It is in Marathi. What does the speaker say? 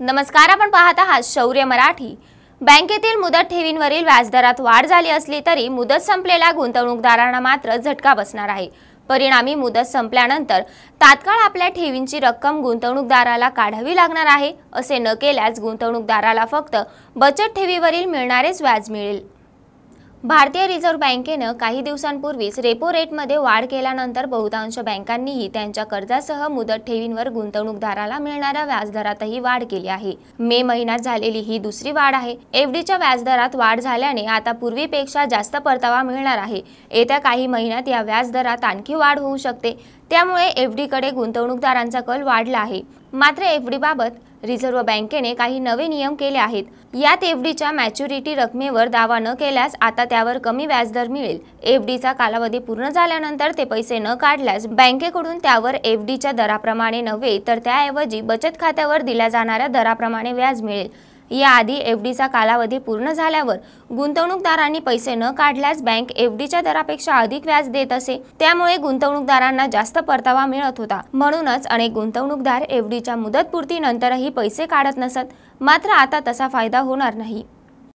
नमस्कार आपण पाहत आहात शौर्य मराठी बँकेतील मुदत ठेवींवरील व्याजदरात वाढ झाली असली तरी मुदत संपलेल्या गुंतवणूकदारांना मात्र झटका बसणार आहे परिणामी मुदत संपल्यानंतर तात्काळ आपल्या ठेवींची रक्कम गुंतवणूकदाराला काढावी लागणार आहे असे न केल्यास गुंतवणूकदाराला फक्त बचत ठेवीवरील मिळणारेच व्याज मिळेल भारतीय रिझर्व्ह बँकेनं काही दिवसांपूर्वीच रेपो रेटमध्ये वाढ केल्यानंतर बहुतांश बँकांनीही त्यांच्या कर्जासह मुदत ठेवींवर गुंतवणूकदाराला मिळणाऱ्या व्याजदरातही वाढ केली आहे मे महिन्यात झालेली ही दुसरी वाढ आहे एफडीच्या व्याजदरात वाढ झाल्याने आता पूर्वीपेक्षा जास्त परतावा मिळणार आहे येत्या काही महिन्यात या व्याजदरात आणखी वाढ होऊ शकते त्यामुळे एफ डीकडे गुंतवणूकदारांचा कल वाढला आहे मात्र एफ डीबाबत रिझर्व्ह बँकेने काही नवे नियम केले आहेत यात एफ डीच्या मॅच्युरिटी रकमेवर दावा न केल्यास आता त्यावर कमी व्याजदर मिळेल एफ डीचा कालावधी पूर्ण झाल्यानंतर ते पैसे न काढल्यास बँकेकडून त्यावर एफ डीच्या दराप्रमाणे नव्हे तर त्याऐवजी बचत खात्यावर दिल्या जाणाऱ्या दराप्रमाणे व्याज मिळेल याआधी एफ डीचा कालावधी पूर्ण झाल्यावर गुंतवणूकदारांनी पैसे न काढल्यास बँक एफ डीच्या दरापेक्षा अधिक व्याज देत असे त्यामुळे गुंतवणूकदारांना जास्त परतावा मिळत होता म्हणूनच अनेक गुंतवणूकदार एफ डीच्या मुदतपूर्तीनंतरही पैसे काढत नसत मात्र आता तसा फायदा होणार नाही